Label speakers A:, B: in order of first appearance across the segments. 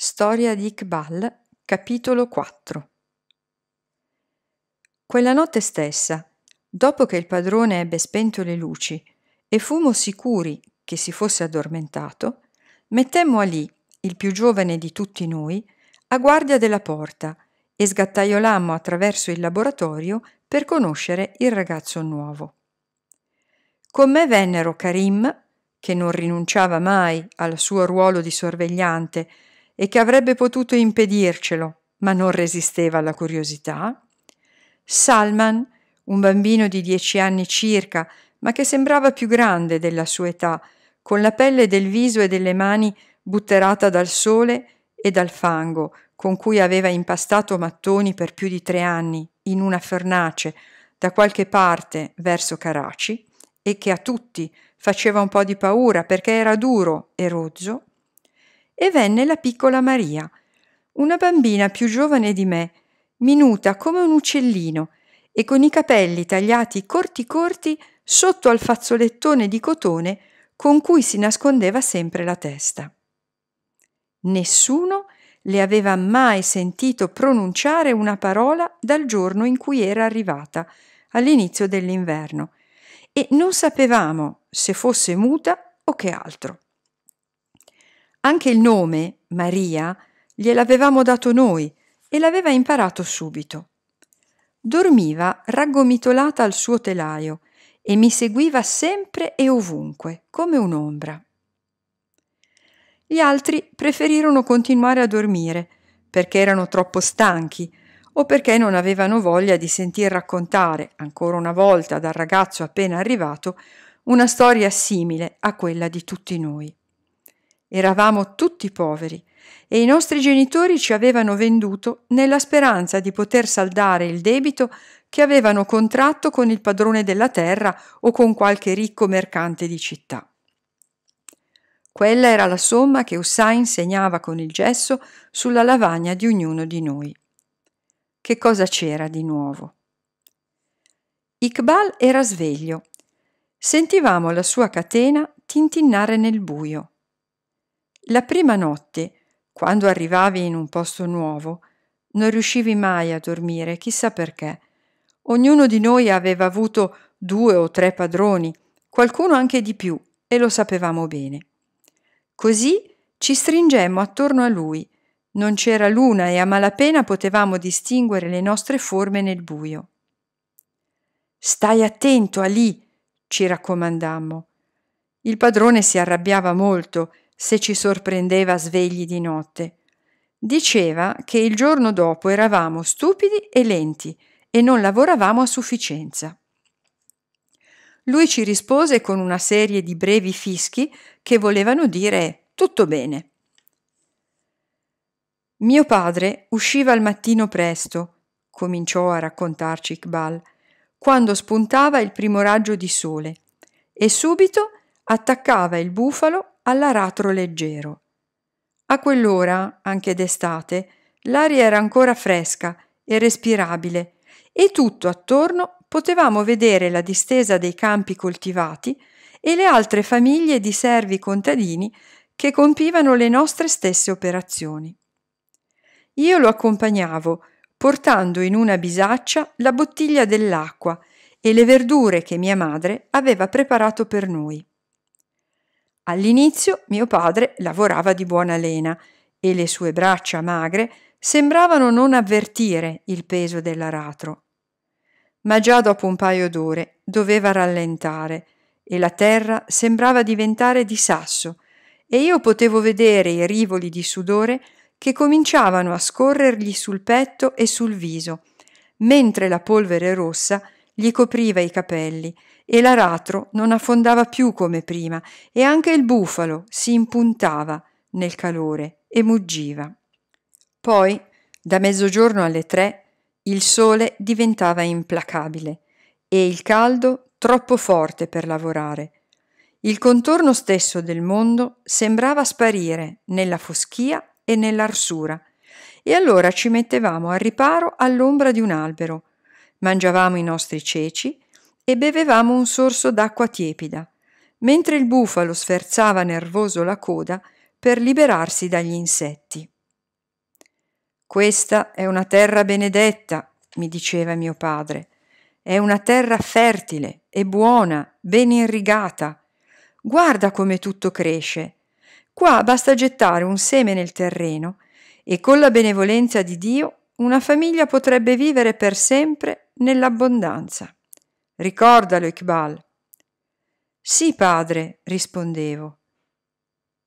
A: Storia di Iqbal, capitolo 4 Quella notte stessa, dopo che il padrone ebbe spento le luci e fummo sicuri che si fosse addormentato, mettemmo Ali, il più giovane di tutti noi, a guardia della porta e sgattaiolammo attraverso il laboratorio per conoscere il ragazzo nuovo. Con me vennero Karim, che non rinunciava mai al suo ruolo di sorvegliante e che avrebbe potuto impedircelo, ma non resisteva alla curiosità? Salman, un bambino di dieci anni circa, ma che sembrava più grande della sua età, con la pelle del viso e delle mani butterata dal sole e dal fango, con cui aveva impastato mattoni per più di tre anni in una fornace da qualche parte verso Karachi e che a tutti faceva un po' di paura perché era duro e rozzo, e venne la piccola Maria, una bambina più giovane di me, minuta come un uccellino e con i capelli tagliati corti corti sotto al fazzolettone di cotone con cui si nascondeva sempre la testa. Nessuno le aveva mai sentito pronunciare una parola dal giorno in cui era arrivata, all'inizio dell'inverno, e non sapevamo se fosse muta o che altro. Anche il nome, Maria, gliel'avevamo dato noi e l'aveva imparato subito. Dormiva raggomitolata al suo telaio e mi seguiva sempre e ovunque, come un'ombra. Gli altri preferirono continuare a dormire perché erano troppo stanchi o perché non avevano voglia di sentir raccontare, ancora una volta dal ragazzo appena arrivato, una storia simile a quella di tutti noi. Eravamo tutti poveri e i nostri genitori ci avevano venduto nella speranza di poter saldare il debito che avevano contratto con il padrone della terra o con qualche ricco mercante di città. Quella era la somma che Hussain segnava con il gesso sulla lavagna di ognuno di noi. Che cosa c'era di nuovo? Iqbal era sveglio. Sentivamo la sua catena tintinnare nel buio. La prima notte, quando arrivavi in un posto nuovo, non riuscivi mai a dormire, chissà perché. Ognuno di noi aveva avuto due o tre padroni, qualcuno anche di più, e lo sapevamo bene. Così ci stringemmo attorno a lui. Non c'era luna e a malapena potevamo distinguere le nostre forme nel buio. Stai attento a lì, ci raccomandammo. Il padrone si arrabbiava molto se ci sorprendeva svegli di notte. Diceva che il giorno dopo eravamo stupidi e lenti e non lavoravamo a sufficienza. Lui ci rispose con una serie di brevi fischi che volevano dire tutto bene. Mio padre usciva al mattino presto, cominciò a raccontarci Iqbal, quando spuntava il primo raggio di sole, e subito attaccava il bufalo all'aratro leggero. A quell'ora, anche d'estate, l'aria era ancora fresca e respirabile e tutto attorno potevamo vedere la distesa dei campi coltivati e le altre famiglie di servi contadini che compivano le nostre stesse operazioni. Io lo accompagnavo, portando in una bisaccia la bottiglia dell'acqua e le verdure che mia madre aveva preparato per noi. All'inizio mio padre lavorava di buona lena e le sue braccia magre sembravano non avvertire il peso dell'aratro. Ma già dopo un paio d'ore doveva rallentare e la terra sembrava diventare di sasso e io potevo vedere i rivoli di sudore che cominciavano a scorrergli sul petto e sul viso, mentre la polvere rossa gli copriva i capelli e l'aratro non affondava più come prima e anche il bufalo si impuntava nel calore e muggiva. Poi, da mezzogiorno alle tre, il sole diventava implacabile e il caldo troppo forte per lavorare. Il contorno stesso del mondo sembrava sparire nella foschia e nell'arsura, e allora ci mettevamo al riparo all'ombra di un albero, mangiavamo i nostri ceci e bevevamo un sorso d'acqua tiepida, mentre il bufalo sferzava nervoso la coda per liberarsi dagli insetti. Questa è una terra benedetta, mi diceva mio padre. È una terra fertile e buona, ben irrigata. Guarda come tutto cresce. Qua basta gettare un seme nel terreno e con la benevolenza di Dio una famiglia potrebbe vivere per sempre nell'abbondanza. Ricordalo, Iqbal. Sì, padre, rispondevo.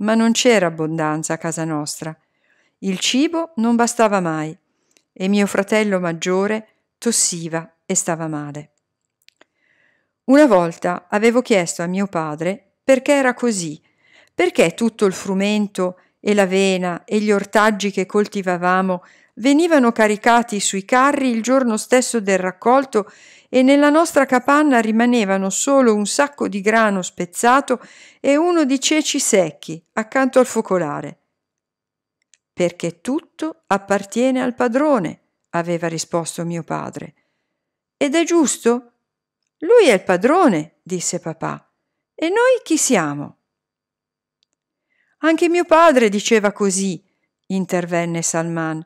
A: Ma non c'era abbondanza a casa nostra. Il cibo non bastava mai e mio fratello maggiore tossiva e stava male. Una volta avevo chiesto a mio padre perché era così, perché tutto il frumento e l'avena e gli ortaggi che coltivavamo venivano caricati sui carri il giorno stesso del raccolto e nella nostra capanna rimanevano solo un sacco di grano spezzato e uno di ceci secchi accanto al focolare. Perché tutto appartiene al padrone, aveva risposto mio padre. Ed è giusto? Lui è il padrone, disse papà. E noi chi siamo? Anche mio padre diceva così, intervenne Salman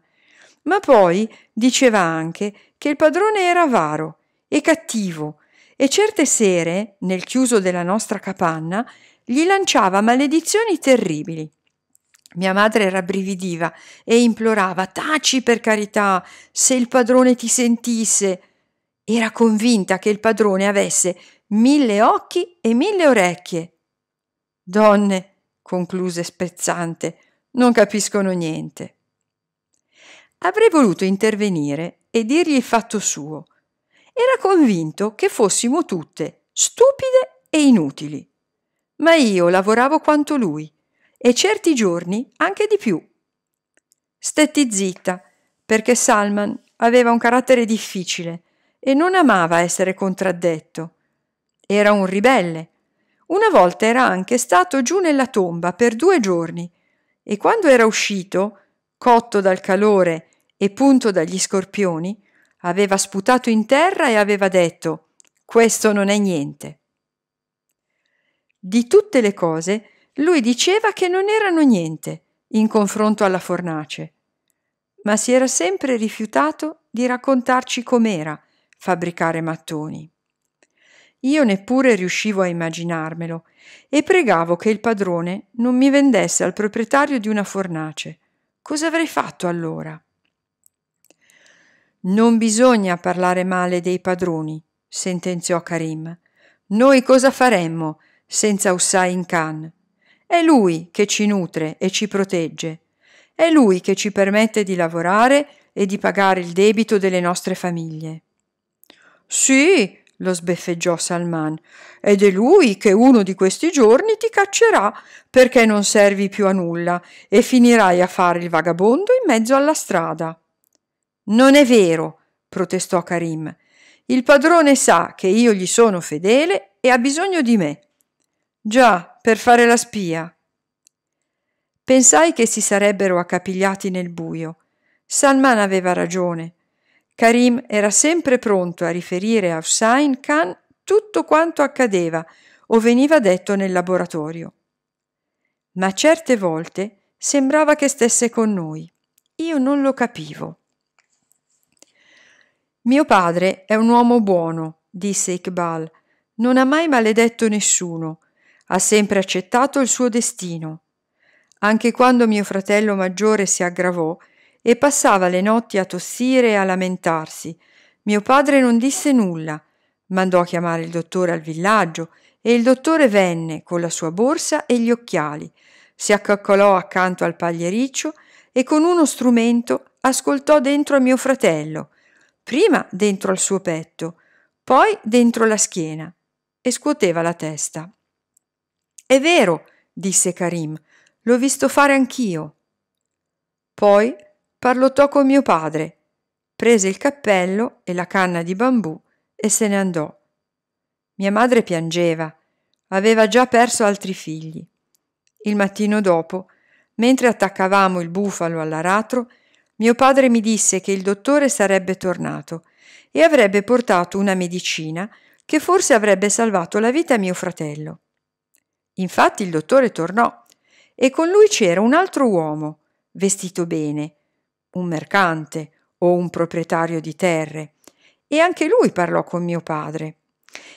A: ma poi diceva anche che il padrone era avaro e cattivo e certe sere, nel chiuso della nostra capanna, gli lanciava maledizioni terribili. Mia madre rabbrividiva e implorava taci per carità, se il padrone ti sentisse. Era convinta che il padrone avesse mille occhi e mille orecchie. Donne, concluse spezzante, non capiscono niente. Avrei voluto intervenire e dirgli il fatto suo. Era convinto che fossimo tutte stupide e inutili. Ma io lavoravo quanto lui e certi giorni anche di più. Stetti zitta perché Salman aveva un carattere difficile e non amava essere contraddetto. Era un ribelle. Una volta era anche stato giù nella tomba per due giorni e quando era uscito cotto dal calore e punto dagli scorpioni, aveva sputato in terra e aveva detto Questo non è niente. Di tutte le cose, lui diceva che non erano niente in confronto alla fornace, ma si era sempre rifiutato di raccontarci com'era fabbricare mattoni. Io neppure riuscivo a immaginarmelo e pregavo che il padrone non mi vendesse al proprietario di una fornace, Cosa avrei fatto allora? Non bisogna parlare male dei padroni, sentenziò Karim. Noi cosa faremmo senza Hussain Khan? È lui che ci nutre e ci protegge. È lui che ci permette di lavorare e di pagare il debito delle nostre famiglie. Sì, lo sbeffeggiò Salman, ed è lui che uno di questi giorni ti caccerà perché non servi più a nulla e finirai a fare il vagabondo in mezzo alla strada. Non è vero, protestò Karim. Il padrone sa che io gli sono fedele e ha bisogno di me. Già, per fare la spia. Pensai che si sarebbero accapigliati nel buio. Salman aveva ragione. Karim era sempre pronto a riferire a Hussain Khan tutto quanto accadeva o veniva detto nel laboratorio. Ma certe volte sembrava che stesse con noi. Io non lo capivo. Mio padre è un uomo buono, disse Iqbal. Non ha mai maledetto nessuno. Ha sempre accettato il suo destino. Anche quando mio fratello maggiore si aggravò, e passava le notti a tossire e a lamentarsi. Mio padre non disse nulla, mandò a chiamare il dottore al villaggio e il dottore venne con la sua borsa e gli occhiali, si accoccolò accanto al pagliericcio e con uno strumento ascoltò dentro a mio fratello, prima dentro al suo petto, poi dentro la schiena, e scuoteva la testa. È vero, disse Karim, l'ho visto fare anch'io. Poi parlottò con mio padre, prese il cappello e la canna di bambù e se ne andò. Mia madre piangeva, aveva già perso altri figli. Il mattino dopo, mentre attaccavamo il bufalo all'aratro, mio padre mi disse che il dottore sarebbe tornato e avrebbe portato una medicina che forse avrebbe salvato la vita a mio fratello. Infatti il dottore tornò e con lui c'era un altro uomo, vestito bene, un mercante o un proprietario di terre, e anche lui parlò con mio padre.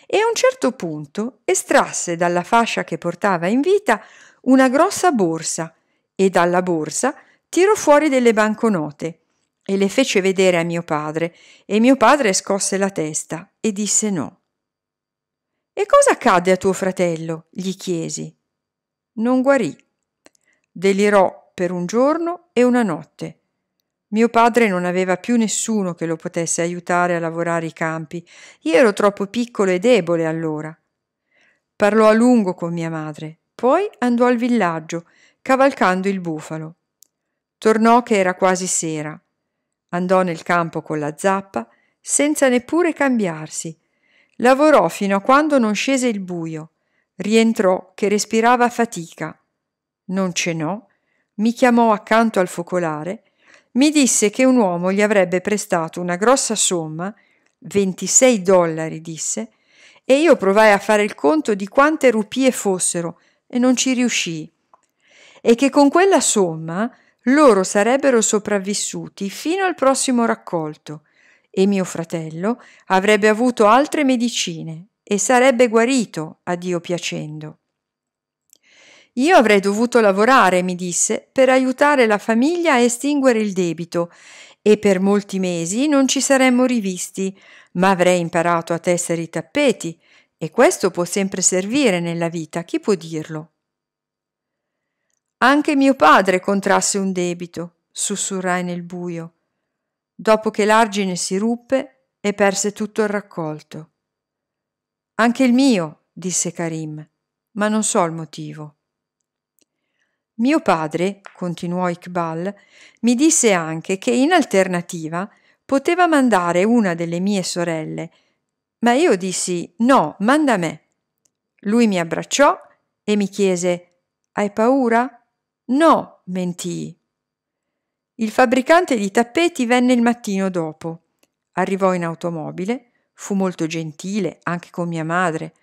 A: E a un certo punto estrasse dalla fascia che portava in vita una grossa borsa e dalla borsa tirò fuori delle banconote e le fece vedere a mio padre e mio padre scosse la testa e disse no. E cosa accadde a tuo fratello? gli chiesi. Non guarì. Delirò per un giorno e una notte mio padre non aveva più nessuno che lo potesse aiutare a lavorare i campi. Io ero troppo piccolo e debole allora. Parlò a lungo con mia madre, poi andò al villaggio, cavalcando il bufalo. Tornò che era quasi sera. Andò nel campo con la zappa, senza neppure cambiarsi. Lavorò fino a quando non scese il buio. Rientrò che respirava a fatica. Non cenò, mi chiamò accanto al focolare mi disse che un uomo gli avrebbe prestato una grossa somma, 26 dollari disse, e io provai a fare il conto di quante rupie fossero e non ci riuscii, e che con quella somma loro sarebbero sopravvissuti fino al prossimo raccolto e mio fratello avrebbe avuto altre medicine e sarebbe guarito a Dio piacendo. Io avrei dovuto lavorare, mi disse, per aiutare la famiglia a estinguere il debito e per molti mesi non ci saremmo rivisti, ma avrei imparato a tessere i tappeti e questo può sempre servire nella vita, chi può dirlo? Anche mio padre contrasse un debito, sussurrai nel buio, dopo che l'argine si ruppe e perse tutto il raccolto. Anche il mio, disse Karim, ma non so il motivo. Mio padre, continuò Iqbal, mi disse anche che in alternativa poteva mandare una delle mie sorelle, ma io dissi no, manda me. Lui mi abbracciò e mi chiese Hai paura? No, mentii. Il fabbricante di tappeti venne il mattino dopo. Arrivò in automobile, fu molto gentile anche con mia madre.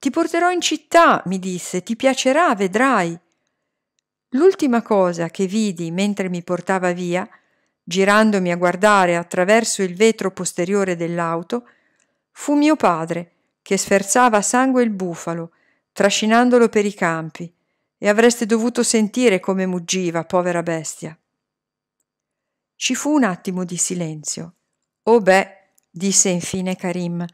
A: Ti porterò in città, mi disse, ti piacerà, vedrai. L'ultima cosa che vidi mentre mi portava via, girandomi a guardare attraverso il vetro posteriore dell'auto, fu mio padre che sferzava a sangue il bufalo, trascinandolo per i campi, e avreste dovuto sentire come muggiva, povera bestia. Ci fu un attimo di silenzio. Oh beh, disse infine Karim,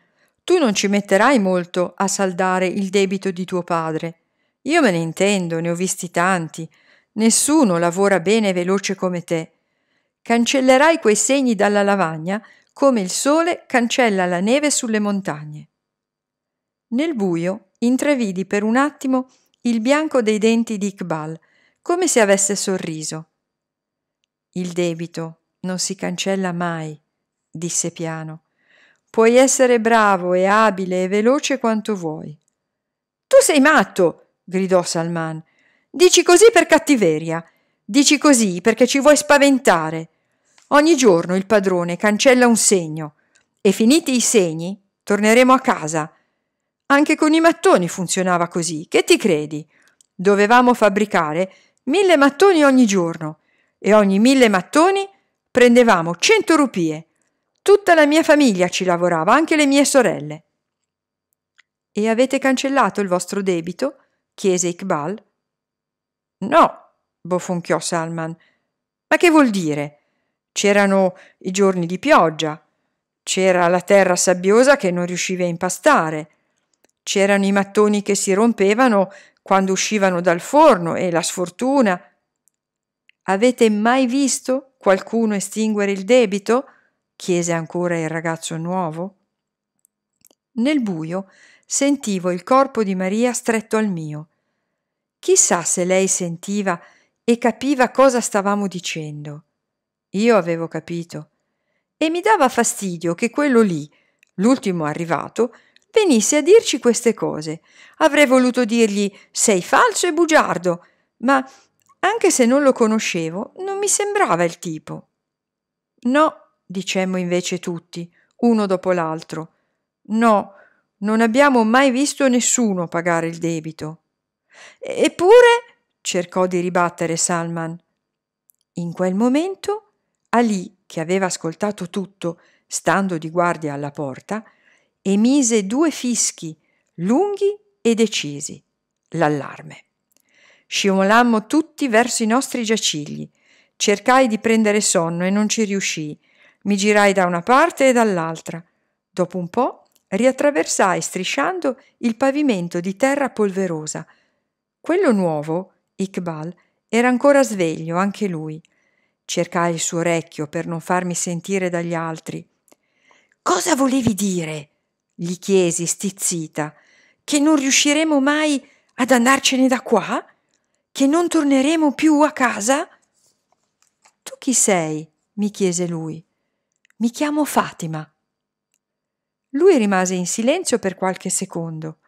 A: tu non ci metterai molto a saldare il debito di tuo padre. Io me ne intendo, ne ho visti tanti, Nessuno lavora bene e veloce come te. Cancellerai quei segni dalla lavagna come il sole cancella la neve sulle montagne. Nel buio intravidi per un attimo il bianco dei denti di Iqbal, come se avesse sorriso. Il debito non si cancella mai, disse piano. Puoi essere bravo e abile e veloce quanto vuoi. Tu sei matto, gridò Salman. Dici così per cattiveria, dici così perché ci vuoi spaventare. Ogni giorno il padrone cancella un segno e finiti i segni torneremo a casa. Anche con i mattoni funzionava così, che ti credi? Dovevamo fabbricare mille mattoni ogni giorno e ogni mille mattoni prendevamo cento rupie. Tutta la mia famiglia ci lavorava, anche le mie sorelle. E avete cancellato il vostro debito? chiese Iqbal. No, bofonchiò Salman. Ma che vuol dire? C'erano i giorni di pioggia, c'era la terra sabbiosa che non riusciva a impastare, c'erano i mattoni che si rompevano quando uscivano dal forno e la sfortuna. Avete mai visto qualcuno estinguere il debito? chiese ancora il ragazzo nuovo. Nel buio sentivo il corpo di Maria stretto al mio. Chissà se lei sentiva e capiva cosa stavamo dicendo. Io avevo capito. E mi dava fastidio che quello lì, l'ultimo arrivato, venisse a dirci queste cose. Avrei voluto dirgli sei falso e bugiardo, ma anche se non lo conoscevo, non mi sembrava il tipo. No, dicemmo invece tutti, uno dopo l'altro. No, non abbiamo mai visto nessuno pagare il debito. Eppure, cercò di ribattere Salman. In quel momento, Ali, che aveva ascoltato tutto, stando di guardia alla porta, emise due fischi lunghi e decisi, l'allarme. Scivolammo tutti verso i nostri giacigli. Cercai di prendere sonno e non ci riuscii. Mi girai da una parte e dall'altra. Dopo un po' riattraversai strisciando il pavimento di terra polverosa quello nuovo, Iqbal, era ancora sveglio anche lui. Cercai il suo orecchio per non farmi sentire dagli altri. Cosa volevi dire? gli chiesi stizzita. Che non riusciremo mai ad andarcene da qua? Che non torneremo più a casa? Tu chi sei? mi chiese lui. Mi chiamo Fatima. Lui rimase in silenzio per qualche secondo.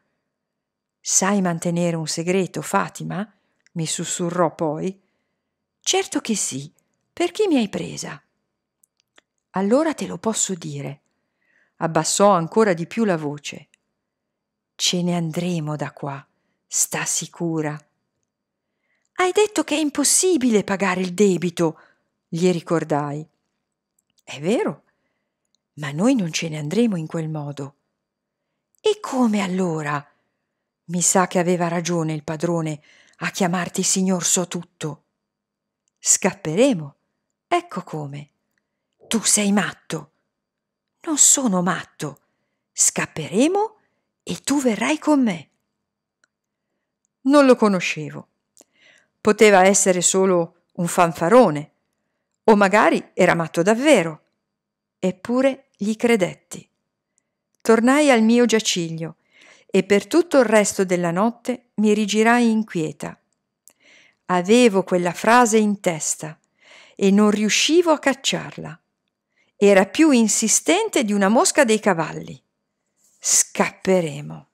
A: Sai mantenere un segreto, Fatima? mi sussurrò poi. Certo che sì. Per chi mi hai presa? Allora te lo posso dire. Abbassò ancora di più la voce. Ce ne andremo da qua, sta sicura. Hai detto che è impossibile pagare il debito, gli ricordai. È vero, ma noi non ce ne andremo in quel modo. E come allora? Mi sa che aveva ragione il padrone a chiamarti signor so tutto. Scapperemo. Ecco come. Tu sei matto. Non sono matto. Scapperemo e tu verrai con me. Non lo conoscevo. Poteva essere solo un fanfarone, o magari era matto davvero. Eppure gli credetti. Tornai al mio giaciglio e per tutto il resto della notte mi rigirai inquieta. Avevo quella frase in testa e non riuscivo a cacciarla. Era più insistente di una mosca dei cavalli. Scapperemo.